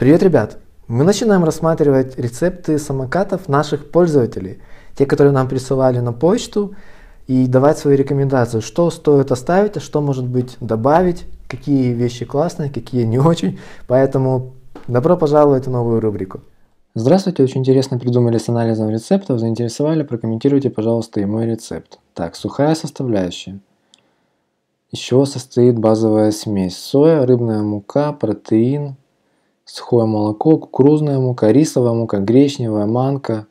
Привет, ребят! Мы начинаем рассматривать рецепты самокатов наших пользователей, те, которые нам присылали на почту, и давать свои рекомендации, что стоит оставить, а что может быть добавить, какие вещи классные, какие не очень. Поэтому добро пожаловать в новую рубрику. Здравствуйте, очень интересно придумали с анализом рецептов, заинтересовали, прокомментируйте, пожалуйста, и мой рецепт. Так, сухая составляющая. Еще состоит базовая смесь соя, рыбная мука, протеин, сухое молоко, кукурузная мука, рисовая мука, гречневая, манка,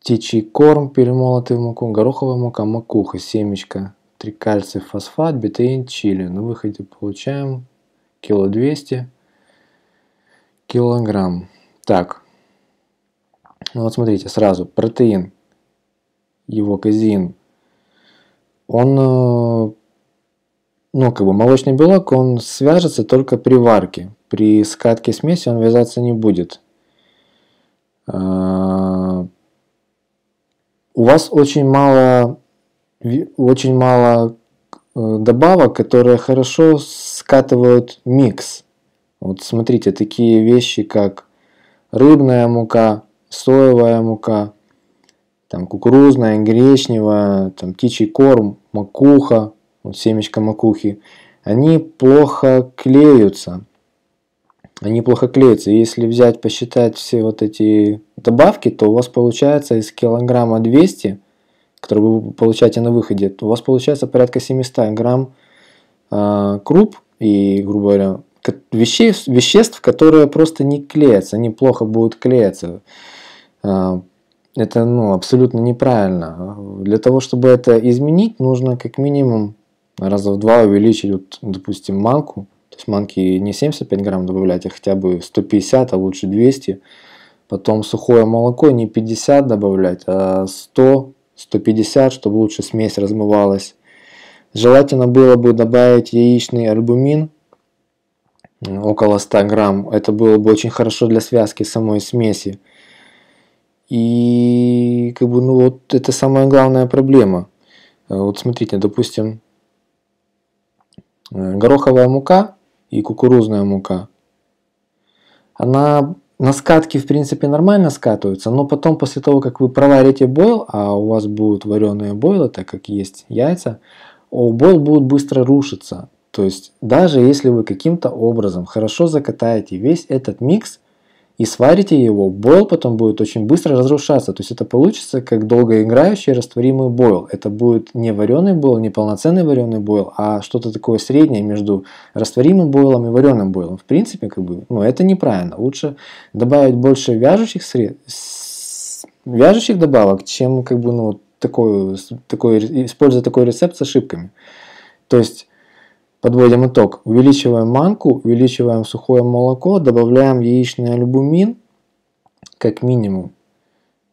птичий корм, перемолотый в муку, гороховая мука, макуха, семечка, три кальций, фосфат, бетаин, чили. На выходе получаем кило 200 килограмм. Так, ну вот смотрите, сразу протеин, его казеин, он э, ну, как бы молочный белок, он свяжется только при варке. При скатке смеси он вязаться не будет. А, у вас очень мало, очень мало э, добавок, которые хорошо скатывают микс. Вот смотрите, такие вещи, как рыбная мука, соевая мука, там кукурузная, гречневая, там птичий корм, макуха, вот семечко макухи, они плохо клеются. Они плохо клеятся. Если взять, посчитать все вот эти добавки, то у вас получается из килограмма 200, которые вы получаете на выходе, то у вас получается порядка 700 грамм э, круп и, грубо говоря, веществ веществ, которые просто не клеятся, они плохо будут клеиться. Э, а, это ну, абсолютно неправильно. Для того, чтобы это изменить, нужно как минимум раза в два увеличить, вот, допустим, манку. То есть манки не 75 грамм добавлять, а хотя бы 150, а лучше 200. Потом сухое молоко не 50 добавлять, а 100, 150, чтобы лучше смесь размывалась. Желательно было бы добавить яичный альбумин, около 100 грамм. Это было бы очень хорошо для связки самой смеси. И как бы, ну вот это самая главная проблема. Э, вот смотрите, допустим, Э, гороховая мука и кукурузная мука. Она на скатке, в принципе, нормально скатывается, но потом, после того, как вы проварите бойл, а у вас будут вареные бойлы, так как есть яйца, бойл будет быстро рушиться. То есть, даже если вы каким-то образом хорошо закатаете весь этот микс, и сварите его, бойл потом будет очень быстро разрушаться. То есть это получится как долгоиграющий растворимый бойл. Это будет не вареный бойл, не полноценный вареный бойл, а что-то такое среднее между растворимым бойлом и вареным бойлом. В принципе, как бы, ну, это неправильно. Лучше добавить больше вяжущих сред... вяжущих добавок, чем как бы, ну, такой, такой, используя такой рецепт с ошибками. То есть Подводим итог. Увеличиваем манку, увеличиваем сухое молоко, добавляем яичный альбумин, как минимум.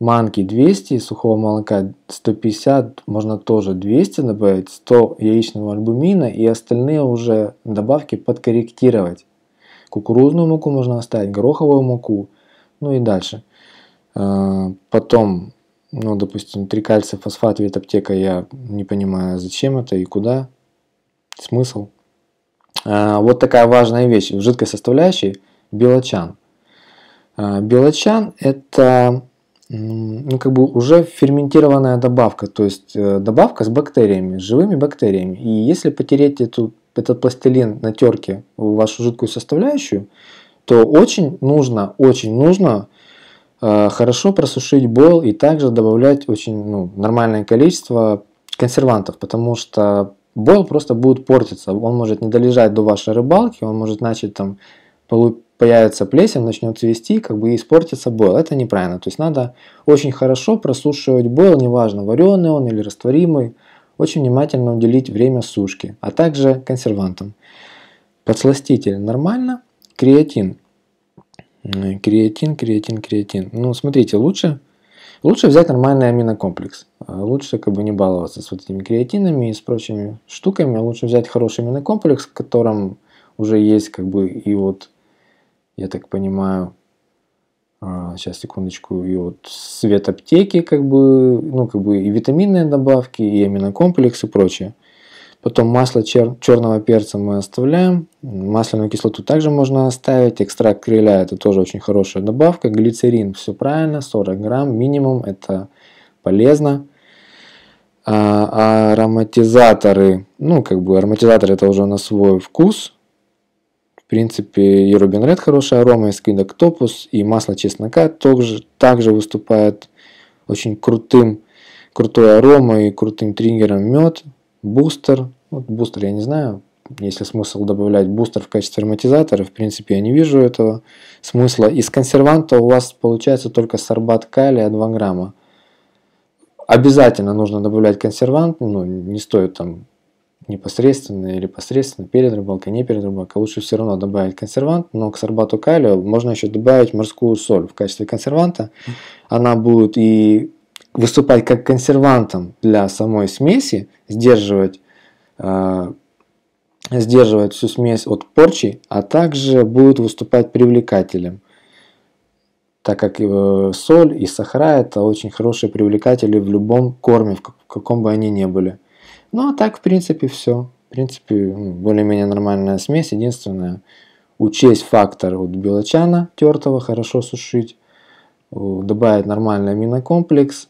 Манки 200, сухого молока 150, можно тоже 200 добавить, 100 яичного альбумина и остальные уже добавки подкорректировать. Кукурузную муку можно оставить, гороховую муку, ну и дальше. Э, потом, ну, допустим, трикальций фосфат, вид аптека, я не понимаю, зачем это и куда, смысл. А, вот такая важная вещь в жидкой составляющей белочан. А, белочан – это ну, как бы уже ферментированная добавка, то есть э, добавка с бактериями, с живыми бактериями. И если потереть эту, этот пластилин на терке в вашу жидкую составляющую, то очень нужно, очень нужно э, хорошо просушить бойл и также добавлять очень ну, нормальное количество консервантов, потому что Бол просто будет портиться. Он может не долежать до вашей рыбалки, он может начать там появится плесень, начнет цвести, как бы и испортится бойл. Это неправильно. То есть надо очень хорошо просушивать бойл, неважно, вареный он или растворимый. Очень внимательно уделить время сушки, а также консервантам. Подсластитель нормально, креатин. Креатин, креатин, креатин. Ну, смотрите, лучше Лучше взять нормальный аминокомплекс. Э, лучше как бы не баловаться с вот этими креатинами и с прочими штуками. Лучше взять хороший аминокомплекс, в котором уже есть как бы и вот, я так понимаю, а, сейчас секундочку, и вот свет аптеки, как бы, ну, как бы и витаминные добавки, и аминокомплекс и прочее. Потом масло чер черного перца мы оставляем. Масляную кислоту также можно оставить. Экстракт креля это тоже очень хорошая добавка. Глицерин все правильно, 40 грамм минимум, это полезно. А, ароматизаторы, ну как бы ароматизатор это уже на свой вкус. В принципе, и Рубин Ред хорошая арома, и скидок топус, и масло чеснока также, также выступает очень крутым, крутой аромой и крутым триггером мед бустер. Вот бустер я не знаю, если смысл добавлять бустер в качестве ароматизатора, в принципе, я не вижу этого смысла. Из консерванта у вас получается только сорбат калия 2 грамма. Обязательно нужно добавлять консервант, ну, не стоит там непосредственно или посредственно, перед рыбалкой, не перед рыбалкой, лучше все равно добавить консервант, но к сорбату калия можно еще добавить морскую соль в качестве консерванта. Она будет и выступать как консервантом для самой смеси, сдерживать, э, сдерживать всю смесь от порчи, а также будут выступать привлекателем, так как э, соль и сахара это очень хорошие привлекатели в любом корме, в каком бы они ни были. Ну а так, в принципе, все. В принципе, ну, более-менее нормальная смесь. Единственное, учесть фактор вот белочана тертого, хорошо сушить, добавить нормальный аминокомплекс,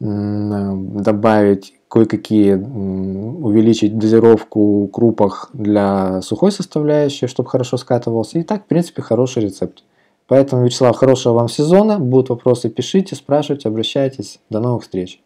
Э, добавить кое-какие, увеличить дозировку крупах для сухой составляющей, чтобы хорошо скатывался. И так, в принципе, хороший рецепт. Поэтому, Вячеслав, хорошего вам сезона. Будут вопросы, пишите, спрашивайте, обращайтесь. До новых встреч!